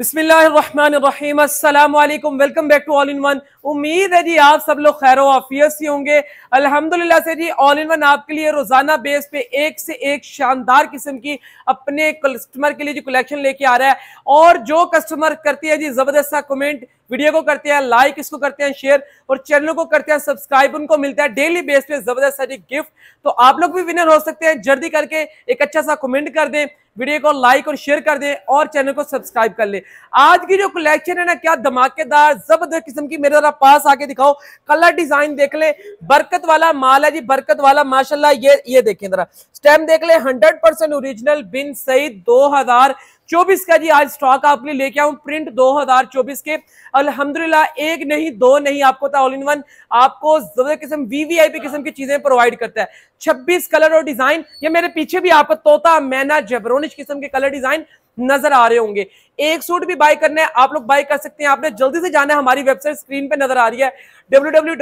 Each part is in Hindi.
बिसमीम अल्लाम welcome back to all in one उम्मीद है जी आप सब लोग खैर वाफियत ही होंगे अल्हम्दुलिल्लाह से जी ऑल इन वन आपके लिए रोज़ाना बेस पे एक से एक शानदार किस्म की अपने कस्टमर के लिए जो कलेक्शन लेके आ रहा है और जो कस्टमर करती है जी ज़बरदस्त सा कमेंट वीडियो को करते हैं लाइक इसको करते हैं शेयर और चैनल को करते हैं सब्सक्राइब उनको मिलता है डेली बेस पे जबरदस्त सारी गिफ्ट तो आप लोग भी विनर हो सकते हैं जल्दी करके एक अच्छा सा कमेंट कर दें वीडियो को लाइक और शेयर कर दें और चैनल को सब्सक्राइब कर लें आज की जो कलेक्शन है ना क्या धमाकेदार जबरदस्त किस्म की मेरे द्वारा पास आके दिखाओ कलर डिजाइन देख ले बरकत वाला माल है जी बरकत वाला माशाल्लाह ये ये देखें जरा स्टैम्प देख ले 100% ओरिजिनल बिन सईद 2000 चौबीस का जी आज स्टॉक आपके लिए लेके आऊं प्रिंट 2024 के अल्हम्दुलिल्लाह एक नहीं दो नहीं आपको था ऑल इन वन आपको जबरदस्त किस्म वीवीआईपी किस्म की चीजें प्रोवाइड करता है 26 कलर और डिजाइन ये मेरे पीछे भी आपको तोता मैना जबरोनिश किस्म के कलर डिजाइन नजर आ रहे होंगे एक सूट भी बाय करना है आप लोग बाय कर सकते हैं आपने जल्दी से जाना है हमारी वेबसाइट स्क्रीन पे नजर आ रही है डब्ल्यू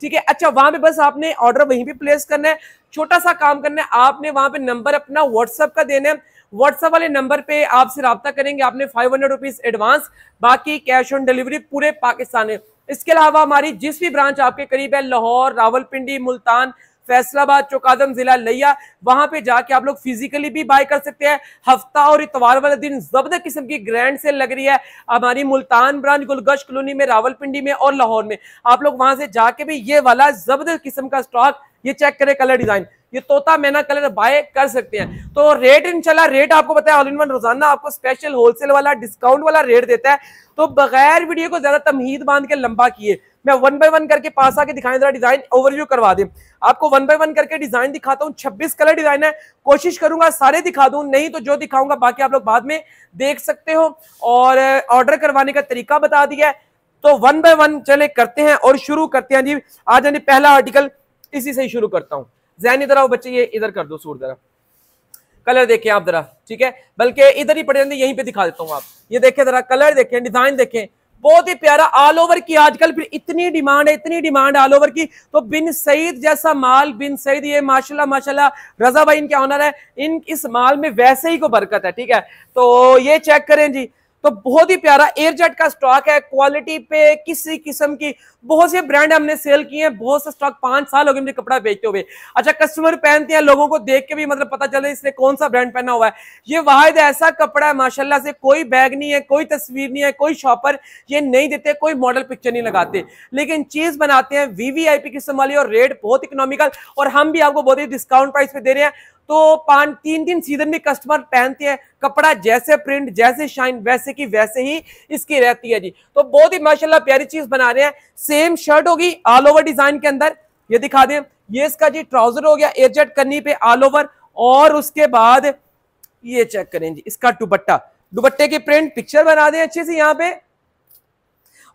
ठीक है अच्छा वहां पे बस आपने ऑर्डर वहीं पे प्लेस करना है छोटा सा काम करना है आपने वहां पे नंबर अपना व्हाट्सअप का देना है व्हाट्सएप वाले नंबर पे आपसे रबता करेंगे आपने फाइव हंड्रेड रुपीज एडवांस बाकी कैश ऑन डिलीवरी पूरे पाकिस्तान में इसके अलावा हमारी जिस भी ब्रांच आपके करीब है लाहौर रावलपिंडी मुल्तान फैसलाबाद चौकादम जिला लिया वहां पे जाके आप लोग फिजिकली भी बाय कर सकते हैं हफ्ता और इतवार वाले दिन जबरद किस्म की ग्रैंड सेल लग रही है हमारी मुल्तान ब्रांच गुलगश कॉलोनी में रावलपिंडी में और लाहौर में आप लोग वहां से जाके भी ये वाला जबरद किस्म का स्टॉक ये चेक करें कलर डिजाइन ये तोता मैना कलर बाय कर सकते हैं तो रेट इनशाला रेट आपको पता है ऑल इन वन रोजाना आपको स्पेशल होलसेल वाला डिस्काउंट वाला रेट देता है तो बगैर वीडियो को ज्यादा तमहीद बांध के लंबा किए मैं वन बाय वन करके पास आके दिखाएं जरा डिजाइन ओवरव्यू करवा दे आपको वन बाय वन करके डिजाइन दिखाता हूँ छब्बीस कलर डिजाइन है कोशिश करूंगा सारे दिखा दूं नहीं तो जो दिखाऊंगा बाकी आप लोग बाद में देख सकते हो और ऑर्डर करवाने का तरीका बता दिया है तो वन बाय वन चले करते हैं और शुरू करते हैं हाँ जी आज यानी हाँ पहला आर्टिकल इसी से ही शुरू करता हूँ जैन इधर आओ बच्चे ये इधर कर दो सूट जरा कलर देखें आप जरा ठीक है बल्कि इधर ही पड़े यहीं पे दिखा देता हूँ आप ये देखें जरा कलर देखें डिजाइन देखें बहुत ही प्यारा ऑल ओवर की आजकल फिर इतनी डिमांड है इतनी डिमांड ऑल ओवर की तो बिन सईद जैसा माल बिन सईद ये माशाल्लाह माशाल्लाह रजा भाई इनके ऑनर है इन इस माल में वैसे ही को बरकत है ठीक है तो ये चेक करें जी तो बहुत ही प्यारा एयरजेट का स्टॉक है क्वालिटी पे किसी किस्म की बहुत से ब्रांड हमने सेल किए हैं बहुत से स्टॉक पांच साल हो गए मुझे कपड़ा बेचते हुए अच्छा कस्टमर पहनते हैं लोगों को देख के भी मतलब पता चले इसने कौन सा ब्रांड पहना हुआ है ये वाहिद ऐसा कपड़ा है माशाल्लाह से कोई बैग नहीं है कोई तस्वीर नहीं है कोई शॉपर ये नहीं देते कोई मॉडल पिक्चर नहीं लगाते लेकिन चीज बनाते हैं वीवीआईपी किस्म वाली और रेट बहुत इकोनॉमिकल और हम भी आपको बहुत ही डिस्काउंट प्राइस पे दे रहे हैं तो पांच तीन तीन सीजन में कस्टमर पहनते हैं कपड़ा जैसे प्रिंट जैसे शाइन वैसे की वैसे ही इसकी रहती है जी तो बहुत ही माशाल्लाह प्यारी चीज बना रहे हैं सेम शर्ट होगी ऑल ओवर डिजाइन के अंदर ये दिखा दें ये इसका जी ट्राउजर हो गया एयरजेट करनी पे ऑल ओवर और उसके बाद ये चेक करें जी इसका दुबट्टा दुबट्टे की प्रिंट पिक्चर बना दें अच्छे से यहाँ पे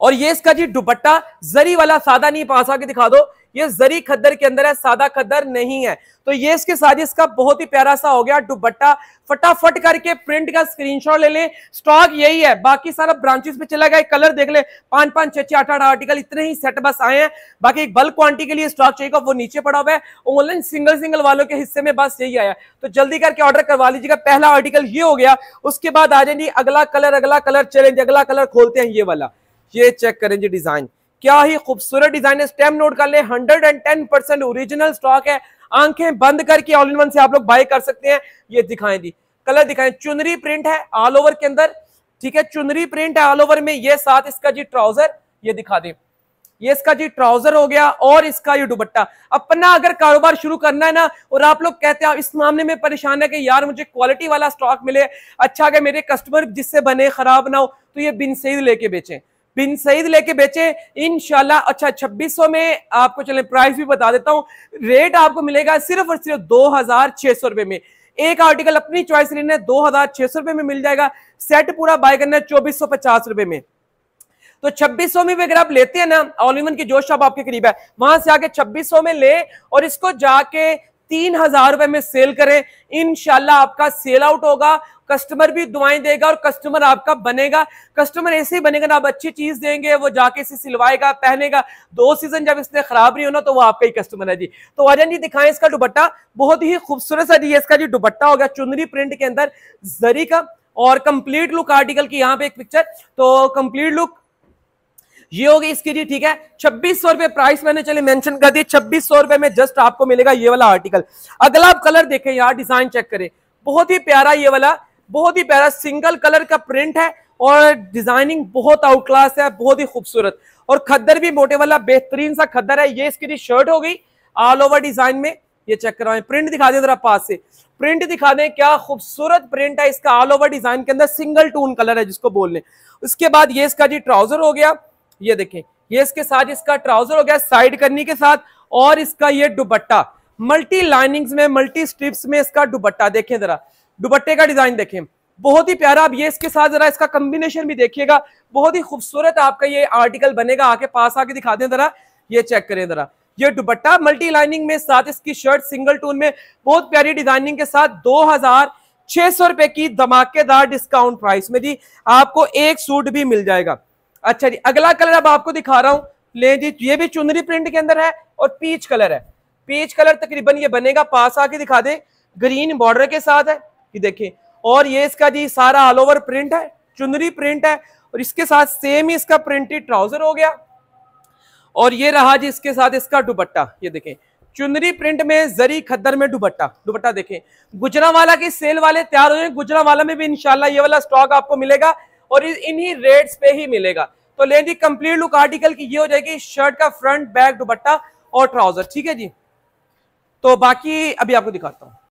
और ये इसका जी दुपट्टा जरी वाला सादा नहीं पास आके दिखा दो ये जरी खद्दर के अंदर है सादा खद्दर नहीं है तो ये इसके साथ इसका बहुत ही प्यारा सा हो गया दुपट्टा फटाफट करके प्रिंट का स्क्रीनशॉट ले लें स्टॉक यही है बाकी सारा ब्रांचेस पे चला गया कलर देख ले पांच पांच छह छह आठ आठ आर्टिकल इतने ही सेट बस आए हैं बाकी एक बल्क क्वांटिटी के लिए स्टॉक चाहिए वो नीचे पड़ा हुआ है ऑनलाइन सिंगल सिंगल वालों के हिस्से में बस यही आया तो जल्दी करके ऑर्डर करवा लीजिएगा पहला आर्टिकल ये हो गया उसके बाद आ जाए अगला कलर अगला कलर चैलेंज अगला कलर खोलते हैं ये वाला ये चेक करें जी डिजाइन क्या ही खूबसूरत डिजाइन है स्टेम नोट कर ले hundred and ten percent original stock है आंखें बंद करके ऑल इन वन से आप लोग बाय कर सकते हैं ये दिखाएं जी कलर दिखाएं चुनरी प्रिंट है ऑल ओवर के अंदर ठीक है चुनरी प्रिंट है ऑल ओवर में ये साथ इसका जी ट्राउजर ये दिखा दें ये इसका जी ट्राउजर हो गया और इसका ये दुपट्टा अपना अगर कारोबार शुरू करना है ना और आप लोग कहते हैं इस मामले में परेशान है कि यार मुझे क्वालिटी वाला स्टॉक मिले अच्छा अगर मेरे कस्टमर जिससे बने खराब ना हो तो ये बिन सही लेके बेचें बिन सईद लेके बेचे इन अच्छा 2600 में आपको चले प्राइस भी बता देता हूँ रेट आपको मिलेगा सिर्फ और सिर्फ दो हजार छह सौ रुपए में एक आर्टिकल अपनी चॉइस लेना है दो हजार छह सौ रुपए में मिल जाएगा सेट पूरा बाय करना है चौबीस सौ पचास रुपए में तो 2600 में भी अगर आप लेते हैं ना ऑल इवन की जो शॉप आपके करीब है वहां से आके 2600 में ले और इसको जाके तीन हजार रुपए में सेल करें इनशाला आपका सेल आउट होगा कस्टमर भी दुआएं देगा और कस्टमर आपका बनेगा कस्टमर ऐसे ही बनेगा ना आप अच्छी चीज देंगे वो जाके इसे सिलवाएगा पहनेगा दो सीजन जब इसने खराब नहीं होना तो वो आपका ही कस्टमर है जी तो वाजन जी दिखाएं इसका दुबट्टा बहुत ही खूबसूरत सा जी इसका जी हो गया चुनरी प्रिंट के अंदर जरी का और कंप्लीट लुक आर्टिकल की यहाँ पे एक पिक्चर तो कंप्लीट लुक ये होगी इसकी जी ठीक है छब्बीस सौ रुपए प्राइस मैंने चले मेंशन कर दिए छब्बीस सौ रुपए में जस्ट आपको मिलेगा ये वाला आर्टिकल अगला आप कलर देखें यार डिजाइन चेक करें बहुत ही प्यारा ये वाला बहुत ही प्यारा सिंगल कलर का प्रिंट है और डिजाइनिंग बहुत आउट क्लास है बहुत ही खूबसूरत और खद्दर भी मोटे वाला बेहतरीन सा खद्दर है ये इसकी शर्ट हो गई ऑल ओवर डिजाइन में ये चेक करवाए प्रिंट दिखा दें जरा पास से प्रिंट दिखा दें क्या खूबसूरत प्रिंट है इसका ऑल ओवर डिजाइन के अंदर सिंगल टून कलर है जिसको बोल लें उसके बाद ये इसका जी ट्राउजर हो गया ये देखें ये इसके साथ इसका ट्राउजर हो गया साइड करनी के साथ और इसका ये दुबट्टा मल्टी लाइनिंग्स में मल्टी स्ट्रिप्स में इसका दुबट्टा देखें जरा दुपट्टे का डिजाइन देखें बहुत ही प्यारा आप ये इसके साथ जरा इसका कॉम्बिनेशन भी देखिएगा बहुत ही खूबसूरत आपका ये आर्टिकल बनेगा आके पास आके दिखा दें जरा ये चेक करें जरा ये दुपट्टा मल्टी लाइनिंग में साथ इसकी शर्ट सिंगल टून में बहुत प्यारी डिजाइनिंग के साथ दो हजार छह सौ रुपए की धमाकेदार डिस्काउंट प्राइस में जी आपको एक सूट भी मिल जाएगा अच्छा जी अगला कलर अब आपको दिखा रहा हूँ ले जी तो ये भी चुनरी प्रिंट के अंदर है और पीच कलर है पीच कलर तकरीबन ये बनेगा पास आके दिखा दे ग्रीन बॉर्डर के साथ है ये देखें और ये इसका जी सारा ऑल ओवर प्रिंट है चुनरी प्रिंट है और इसके साथ सेम ही इसका प्रिंटेड ट्राउजर हो गया और ये रहा जी इसके साथ इसका दुपट्टा ये देखें चुनरी प्रिंट में जरी खद्दर में दुपट्टा दुपट्टा देखें गुजरा वाला की सेल वाले तैयार हो जाए गुजरा वाला में भी इंशाल्लाह ये वाला स्टॉक आपको मिलेगा और इन्हीं रेट्स पे ही मिलेगा तो ले जी कंप्लीट लुक आर्टिकल की ये हो जाएगी शर्ट का फ्रंट बैक दुपट्टा और ट्राउजर ठीक है जी तो बाकी अभी आपको दिखाता हूं